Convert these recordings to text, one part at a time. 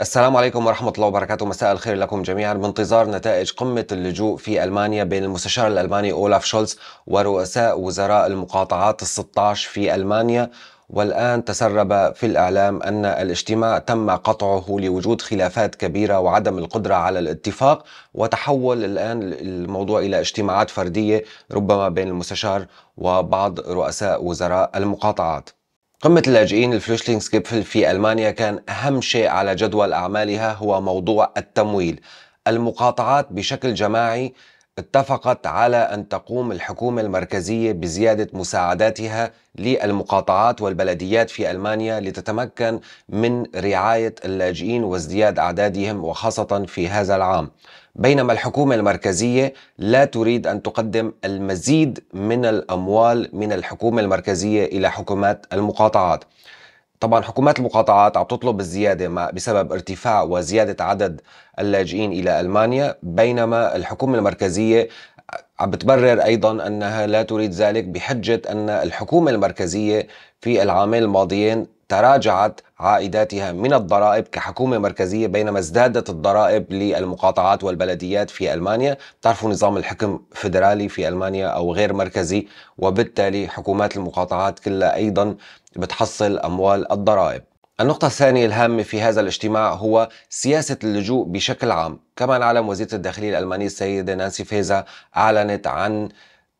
السلام عليكم ورحمة الله وبركاته مساء الخير لكم جميعا بانتظار نتائج قمة اللجوء في ألمانيا بين المستشار الألماني أولاف شولز ورؤساء وزراء المقاطعات ال16 في ألمانيا والآن تسرب في الإعلام أن الاجتماع تم قطعه لوجود خلافات كبيرة وعدم القدرة على الاتفاق وتحول الآن الموضوع إلى اجتماعات فردية ربما بين المستشار وبعض رؤساء وزراء المقاطعات قمة اللاجئين الفلوشلينغسكيبفل في ألمانيا كان أهم شيء على جدول أعمالها هو موضوع التمويل المقاطعات بشكل جماعي اتفقت على أن تقوم الحكومة المركزية بزيادة مساعداتها للمقاطعات والبلديات في ألمانيا لتتمكن من رعاية اللاجئين وازدياد أعدادهم وخاصة في هذا العام بينما الحكومة المركزية لا تريد أن تقدم المزيد من الأموال من الحكومة المركزية إلى حكومات المقاطعات طبعا حكومات المقاطعات عم تطلب الزياده بسبب ارتفاع وزياده عدد اللاجئين الى المانيا بينما الحكومه المركزيه عم بتبرر أيضا أنها لا تريد ذلك بحجة أن الحكومة المركزية في العامين الماضيين تراجعت عائداتها من الضرائب كحكومة مركزية بينما ازدادت الضرائب للمقاطعات والبلديات في ألمانيا بتعرفوا نظام الحكم فدرالي في ألمانيا أو غير مركزي وبالتالي حكومات المقاطعات كلها أيضا بتحصل أموال الضرائب النقطة الثانية الهامة في هذا الاجتماع هو سياسة اللجوء بشكل عام كما نعلم وزيرة الداخلية الألمانية السيدة نانسي فيزا أعلنت عن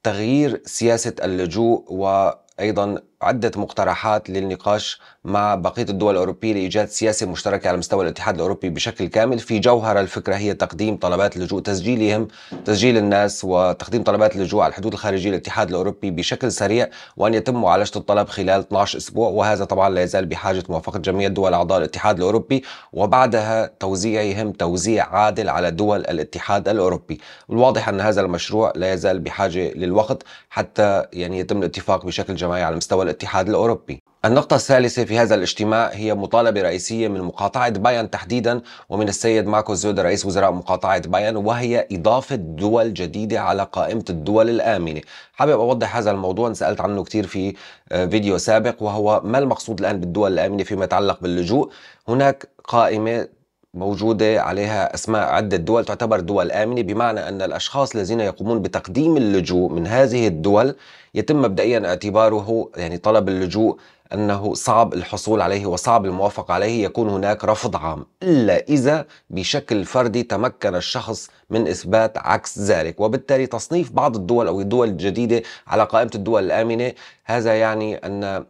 تغيير سياسة اللجوء وأيضا عدة مقترحات للنقاش مع بقية الدول الأوروبية لإيجاد سياسة مشتركة على مستوى الاتحاد الأوروبي بشكل كامل في جوهر الفكرة هي تقديم طلبات اللجوء تسجيلهم تسجيل الناس وتقديم طلبات اللجوء على الحدود الخارجية للاتحاد الأوروبي بشكل سريع وأن يتم معالجة الطلب خلال 12 أسبوع وهذا طبعا لا يزال بحاجة موافقة جميع الدول أعضاء الاتحاد الأوروبي وبعدها توزيعهم توزيع عادل على دول الاتحاد الأوروبي الواضح أن هذا المشروع لا يزال بحاجة للوقت حتى يعني يتم الاتفاق بشكل جماعي على مستوى الاتحاد الأوروبي النقطة الثالثة في هذا الاجتماع هي مطالبة رئيسية من مقاطعة بايان تحديدا ومن السيد ماكو زود رئيس وزراء مقاطعة بايان وهي إضافة دول جديدة على قائمة الدول الآمنة حابب أوضح هذا الموضوع سألت عنه كثير في آه، فيديو سابق وهو ما المقصود الآن بالدول الآمنة فيما يتعلق باللجوء هناك قائمة موجودة عليها أسماء عدة دول تعتبر دول آمنة بمعنى أن الأشخاص الذين يقومون بتقديم اللجوء من هذه الدول يتم مبدئيا اعتباره يعني طلب اللجوء أنه صعب الحصول عليه وصعب الموافقة عليه يكون هناك رفض عام إلا إذا بشكل فردي تمكن الشخص من إثبات عكس ذلك وبالتالي تصنيف بعض الدول أو الدول الجديدة على قائمة الدول الآمنة هذا يعني أن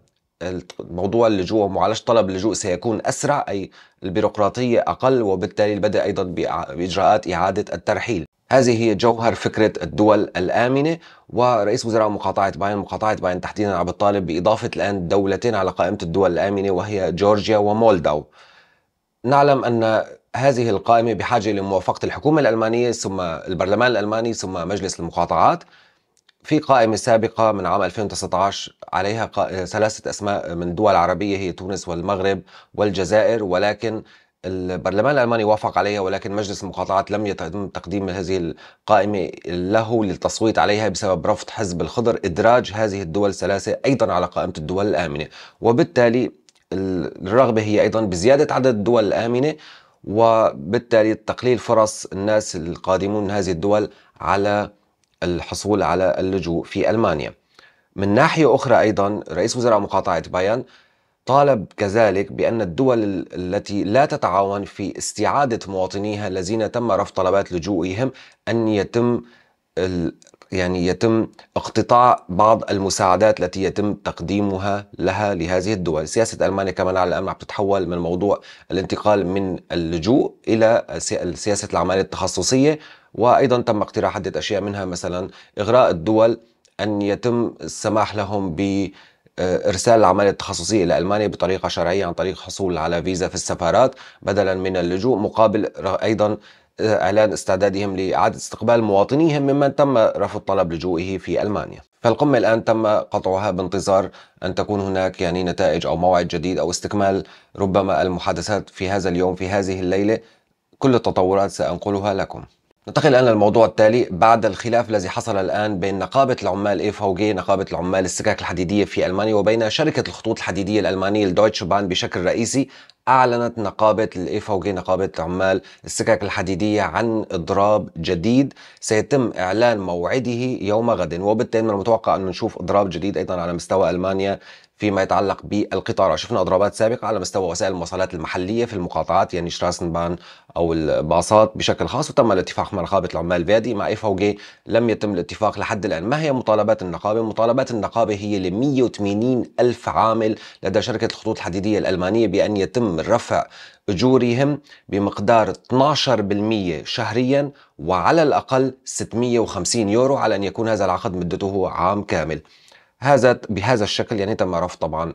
موضوع اللجوء ومعالجة طلب اللجوء سيكون أسرع أي البيروقراطية أقل وبالتالي البدء أيضا بإجراءات إعادة الترحيل هذه هي جوهر فكرة الدول الآمنة ورئيس وزراء مقاطعة باين مقاطعة باين تحديدا عم بتطالب بإضافة الآن دولتين على قائمة الدول الآمنة وهي جورجيا ومولداو نعلم أن هذه القائمة بحاجة لموافقة الحكومة الألمانية ثم البرلمان الألماني ثم مجلس المقاطعات في قائمة سابقة من عام 2019 عليها ثلاثة أسماء من دول عربية هي تونس والمغرب والجزائر ولكن البرلمان الألماني وافق عليها ولكن مجلس المقاطعات لم يتم تقديم هذه القائمة له للتصويت عليها بسبب رفض حزب الخضر إدراج هذه الدول الثلاثة أيضا على قائمة الدول الآمنة وبالتالي الرغبة هي أيضا بزيادة عدد الدول الآمنة وبالتالي تقليل فرص الناس القادمون من هذه الدول على الحصول على اللجوء في ألمانيا من ناحية أخرى أيضا رئيس وزراء مقاطعة بايان طالب كذلك بأن الدول التي لا تتعاون في استعادة مواطنيها الذين تم رفض طلبات لجوئهم أن يتم يعني يتم اقتطاع بعض المساعدات التي يتم تقديمها لها لهذه الدول سياسة ألمانيا كمان على عم تتحول من موضوع الانتقال من اللجوء إلى سياسة العمالة التخصصية وأيضا تم اقتراح عدة أشياء منها مثلا إغراء الدول أن يتم السماح لهم ب آه، ارسال العمليه التخصصيه الى المانيا بطريقه شرعيه عن طريق حصول على فيزا في السفارات بدلا من اللجوء مقابل ايضا إعلان استعدادهم لإعادة استقبال مواطنيهم ممن تم رفض طلب لجوئه في ألمانيا فالقمة الآن تم قطعها بانتظار أن تكون هناك يعني نتائج أو موعد جديد أو استكمال ربما المحادثات في هذا اليوم في هذه الليلة كل التطورات سأنقلها لكم ننتقل الآن للموضوع التالي بعد الخلاف الذي حصل الآن بين نقابة العمال اي فوجي نقابة العمال السكك الحديدية في ألمانيا وبين شركة الخطوط الحديدية الألمانية الدويتش بان بشكل رئيسي أعلنت نقابة الاي فوجي نقابة العمال السكك الحديدية عن إضراب جديد سيتم إعلان موعده يوم غد وبالتالي من المتوقع أن نشوف إضراب جديد أيضا على مستوى ألمانيا فيما يتعلق بالقطار شفنا اضرابات سابقه على مستوى وسائل المواصلات المحليه في المقاطعات يعني شراسنبان او الباصات بشكل خاص وتم الاتفاق مع نقابه العمال فادي مع اف لم يتم الاتفاق لحد الان ما هي مطالبات النقابه مطالبات النقابه هي ل 180 الف عامل لدى شركه الخطوط الحديديه الالمانيه بان يتم رفع اجورهم بمقدار 12% شهريا وعلى الاقل 650 يورو على ان يكون هذا العقد مدته عام كامل هذا بهذا الشكل يعني تم رفض طبعا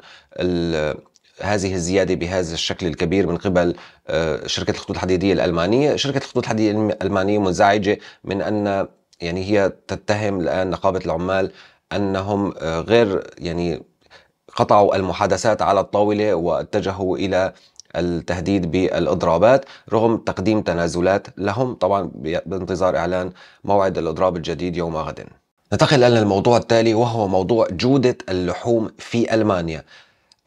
هذه الزيادة بهذا الشكل الكبير من قبل آه، شركة الخطوط الحديدية الألمانية شركة الخطوط الحديدية الألمانية منزعجة من أن يعني هي تتهم الآن نقابة العمال أنهم آه، غير يعني قطعوا المحادثات على الطاولة واتجهوا إلى التهديد بالإضرابات رغم تقديم تنازلات لهم طبعا بانتظار إعلان موعد الإضراب الجديد يوم غد ننتقل إلى الموضوع التالي وهو موضوع جودة اللحوم في ألمانيا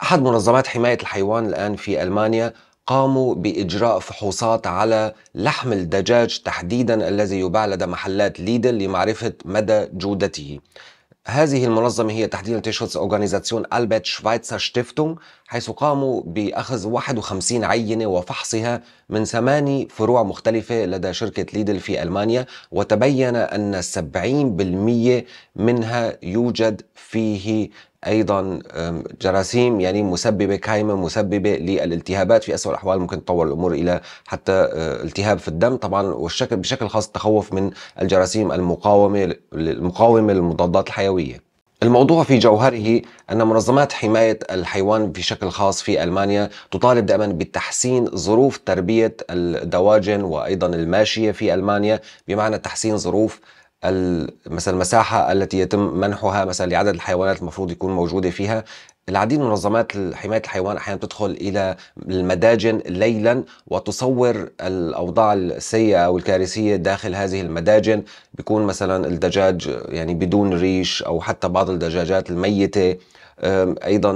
أحد منظمات حماية الحيوان الآن في ألمانيا قاموا بإجراء فحوصات على لحم الدجاج تحديدا الذي يباع لدى محلات ليدل لمعرفة مدى جودته هذه المنظمة هي تحديدا تشخص أورجانيزاسيون ألبرت شفايتسر ستيفتونغ حيث قاموا بأخذ 51 عينة وفحصها من ثماني فروع مختلفة لدى شركة ليدل في ألمانيا وتبين أن 70% منها يوجد فيه ايضا جراثيم يعني مسببه كايمه مسببه للالتهابات في اسوء الاحوال ممكن تطور الامور الى حتى آه، التهاب في الدم طبعا والشكل بشكل خاص التخوف من الجراثيم المقاومه المقاومه للمضادات الحيويه الموضوع في جوهره أن منظمات حماية الحيوان بشكل خاص في ألمانيا تطالب دائما بتحسين ظروف تربية الدواجن وأيضا الماشية في ألمانيا بمعنى تحسين ظروف مثلا المساحه التي يتم منحها مثلا لعدد الحيوانات المفروض يكون موجوده فيها العديد من منظمات حمايه الحيوان احيانا تدخل الى المداجن ليلا وتصور الاوضاع السيئه او الكارثيه داخل هذه المداجن بيكون مثلا الدجاج يعني بدون ريش او حتى بعض الدجاجات الميته ايضا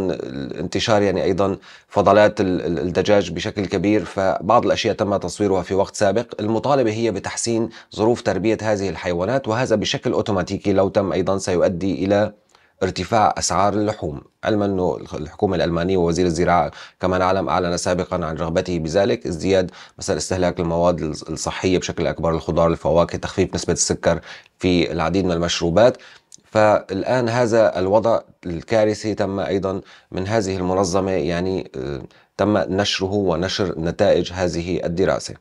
انتشار يعني ايضا فضلات الدجاج بشكل كبير فبعض الاشياء تم تصويرها في وقت سابق المطالبه هي بتحسين ظروف تربيه هذه الحيوانات وهذا بشكل اوتوماتيكي لو تم ايضا سيؤدي الى ارتفاع أسعار اللحوم علما أنه الحكومة الألمانية ووزير الزراعة كما نعلم أعلن سابقا عن رغبته بذلك ازدياد مثلا استهلاك المواد الصحية بشكل أكبر الخضار الفواكه تخفيف نسبة السكر في العديد من المشروبات فالآن هذا الوضع الكارثي تم أيضا من هذه المنظمة يعني آه، تم نشره ونشر نتائج هذه الدراسة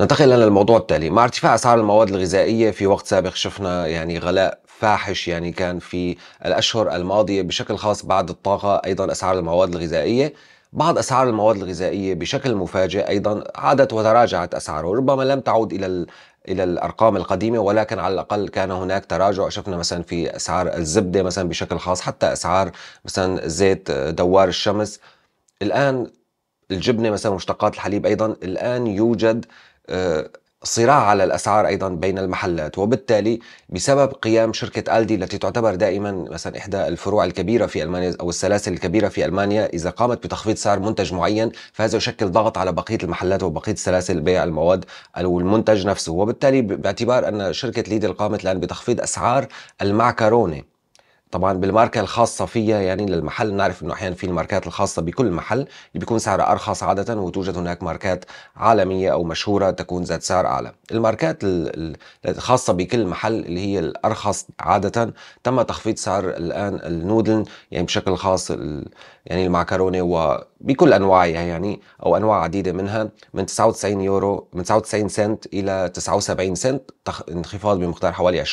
ننتقل الى الموضوع التالي مع ارتفاع اسعار المواد الغذائيه في وقت سابق شفنا يعني غلاء فاحش يعني كان في الأشهر الماضية بشكل خاص بعد الطاقة أيضا أسعار المواد الغذائية بعض أسعار المواد الغذائية بشكل مفاجئ أيضا عادت وتراجعت أسعاره ربما لم تعود إلى الى الارقام القديمه ولكن على الاقل كان هناك تراجع شفنا مثلا في اسعار الزبده مثلا بشكل خاص حتى اسعار مثلا زيت دوار الشمس الان الجبنه مثلا مشتقات الحليب ايضا الان يوجد آه، صراع على الاسعار ايضا بين المحلات وبالتالي بسبب قيام شركه الدي التي تعتبر دائما مثلا احدى الفروع الكبيره في المانيا او السلاسل الكبيره في المانيا اذا قامت بتخفيض سعر منتج معين فهذا يشكل ضغط على بقيه المحلات وبقيه سلاسل بيع المواد او المنتج نفسه وبالتالي باعتبار ان شركه ليدل قامت الان بتخفيض اسعار المعكرونه طبعا بالماركه الخاصه فيا يعني للمحل نعرف انه احيانا في الماركات الخاصه بكل محل اللي بيكون سعرها ارخص عاده وتوجد هناك ماركات عالميه او مشهوره تكون ذات سعر اعلى الماركات الخاصه بكل محل اللي هي الارخص عاده تم تخفيض سعر الان النودل يعني بشكل خاص يعني المعكرونه وبكل انواعها يعني او انواع عديده منها من 99 يورو من 99 سنت الى 79 سنت انخفاض بمقدار حوالي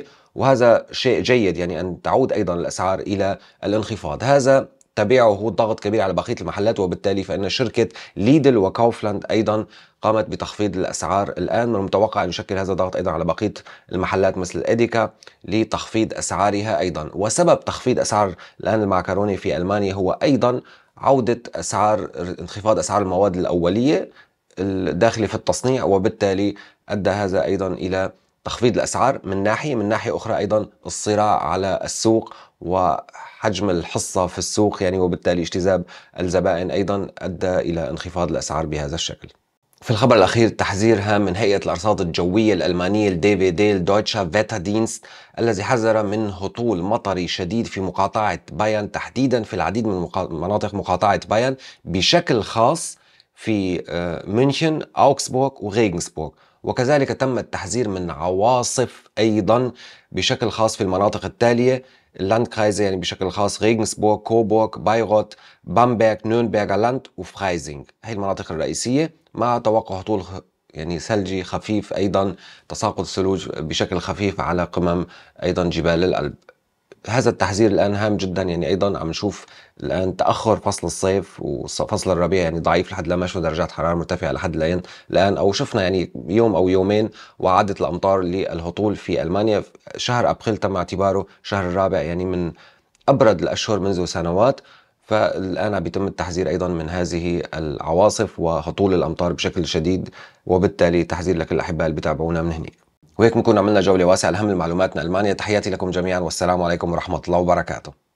20% وهذا شيء جيد يعني أن تعود أيضا الأسعار إلى الانخفاض هذا تبعه ضغط كبير على بقيه المحلات وبالتالي فان شركه ليدل وكوفلاند ايضا قامت بتخفيض الاسعار الان من المتوقع ان يشكل هذا الضغط ايضا على بقيه المحلات مثل اديكا لتخفيض اسعارها ايضا وسبب تخفيض اسعار الان المعكرونه في المانيا هو ايضا عوده اسعار انخفاض اسعار المواد الاوليه الداخله في التصنيع وبالتالي ادى هذا ايضا الى تخفيض الأسعار من ناحية من ناحية أخرى أيضا الصراع على السوق وحجم الحصة في السوق يعني وبالتالي اجتذاب الزبائن أيضا أدى إلى انخفاض الأسعار بهذا الشكل في الخبر الأخير تحذير هام من هيئة الأرصاد الجوية الألمانية الدي في دي الدويتشا فيتا دينست الذي حذر من هطول مطري شديد في مقاطعة بايان تحديدا في العديد من مناطق مقاطعة بايان بشكل خاص في آه، ميونخن أوكسبورغ وغيغنسبورغ وكذلك تم التحذير من عواصف أيضا بشكل خاص في المناطق التالية اللاندكرايزة يعني بشكل خاص ريغنسبورغ كوبورغ بايروت بامبرغ نورنبرغ لاند وفرايزنج هي المناطق الرئيسية مع توقع هطول يعني ثلجي خفيف أيضا تساقط الثلوج بشكل خفيف على قمم أيضا جبال الألب هذا التحذير الان هام جدا يعني ايضا عم نشوف الان تاخر فصل الصيف وفصل الربيع يعني ضعيف لحد لما شو درجات حراره مرتفعه لحد الان الان او شفنا يعني يوم او يومين وعادت الامطار للهطول في المانيا شهر ابريل تم اعتباره شهر الرابع يعني من ابرد الاشهر منذ سنوات فالان عم التحذير ايضا من هذه العواصف وهطول الامطار بشكل شديد وبالتالي تحذير لكل الاحباء اللي بتابعونا من هنيك وهيك بنكون عملنا جولة واسعة لهم المعلومات من ألمانيا تحياتي لكم جميعا والسلام عليكم ورحمة الله وبركاته